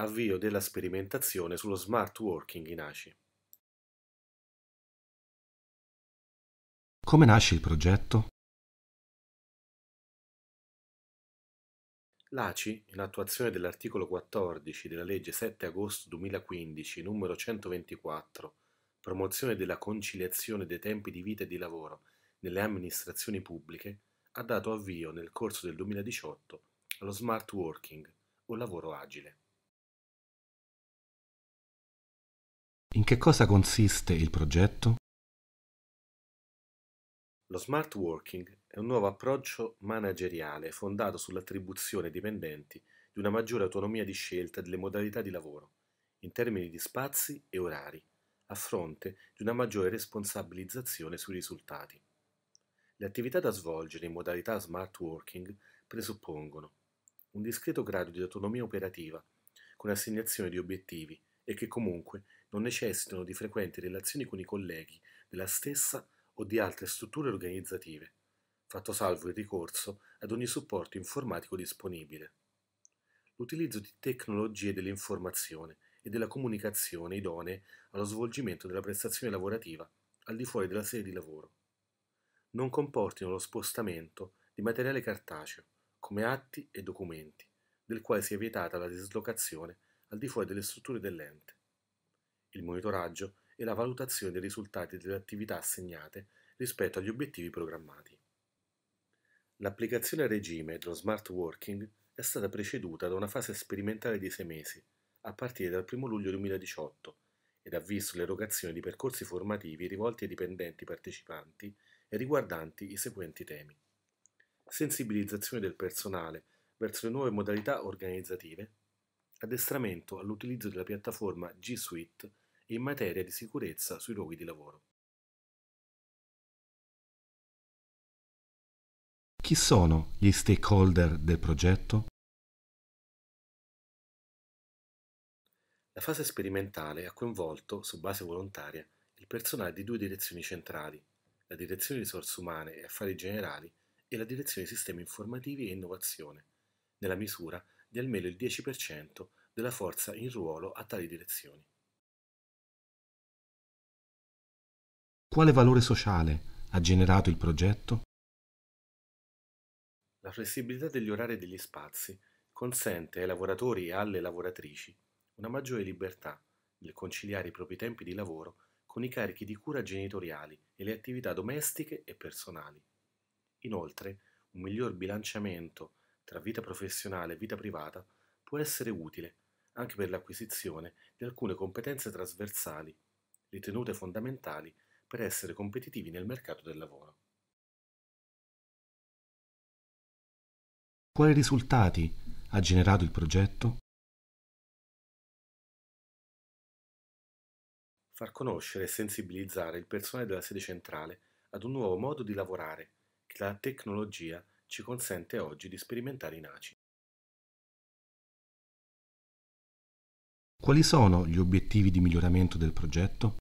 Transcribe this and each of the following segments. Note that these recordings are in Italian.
Avvio della sperimentazione sullo smart working in ACI. Come nasce il progetto? L'ACI, in attuazione dell'articolo 14 della legge 7 agosto 2015 numero 124, promozione della conciliazione dei tempi di vita e di lavoro nelle amministrazioni pubbliche, ha dato avvio nel corso del 2018 allo smart working o lavoro agile. In che cosa consiste il progetto? Lo smart working è un nuovo approccio manageriale fondato sull'attribuzione ai dipendenti di una maggiore autonomia di scelta delle modalità di lavoro, in termini di spazi e orari, a fronte di una maggiore responsabilizzazione sui risultati. Le attività da svolgere in modalità smart working presuppongono un discreto grado di autonomia operativa, con assegnazione di obiettivi e che comunque non necessitano di frequenti relazioni con i colleghi della stessa o di altre strutture organizzative, fatto salvo il ricorso ad ogni supporto informatico disponibile. L'utilizzo di tecnologie dell'informazione e della comunicazione idonee allo svolgimento della prestazione lavorativa al di fuori della sede di lavoro. Non comportino lo spostamento di materiale cartaceo, come atti e documenti, del quale si è vietata la dislocazione al di fuori delle strutture dell'ente, il monitoraggio e la valutazione dei risultati delle attività assegnate rispetto agli obiettivi programmati. L'applicazione a regime dello smart working è stata preceduta da una fase sperimentale di sei mesi, a partire dal 1 luglio 2018, ed ha visto l'erogazione di percorsi formativi rivolti ai dipendenti partecipanti e riguardanti i seguenti temi. Sensibilizzazione del personale verso le nuove modalità organizzative addestramento all'utilizzo della piattaforma G Suite in materia di sicurezza sui luoghi di lavoro. Chi sono gli stakeholder del progetto? La fase sperimentale ha coinvolto, su base volontaria, il personale di due direzioni centrali, la direzione risorse umane e affari generali e la direzione sistemi informativi e innovazione, nella misura di almeno il 10% della forza in ruolo a tali direzioni. Quale valore sociale ha generato il progetto? La flessibilità degli orari e degli spazi consente ai lavoratori e alle lavoratrici una maggiore libertà nel conciliare i propri tempi di lavoro con i carichi di cura genitoriali e le attività domestiche e personali. Inoltre, un miglior bilanciamento tra vita professionale e vita privata può essere utile anche per l'acquisizione di alcune competenze trasversali, ritenute fondamentali per essere competitivi nel mercato del lavoro. Quali risultati ha generato il progetto? Far conoscere e sensibilizzare il personale della sede centrale ad un nuovo modo di lavorare che la tecnologia ci consente oggi di sperimentare in ACI. Quali sono gli obiettivi di miglioramento del progetto?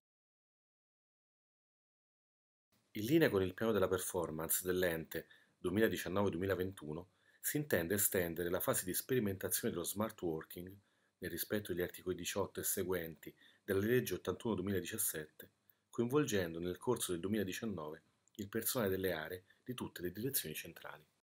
In linea con il piano della performance dell'ente 2019-2021, si intende estendere la fase di sperimentazione dello smart working, nel rispetto degli articoli 18 e seguenti della legge 81-2017, coinvolgendo nel corso del 2019 il personale delle aree di tutte le direzioni centrali.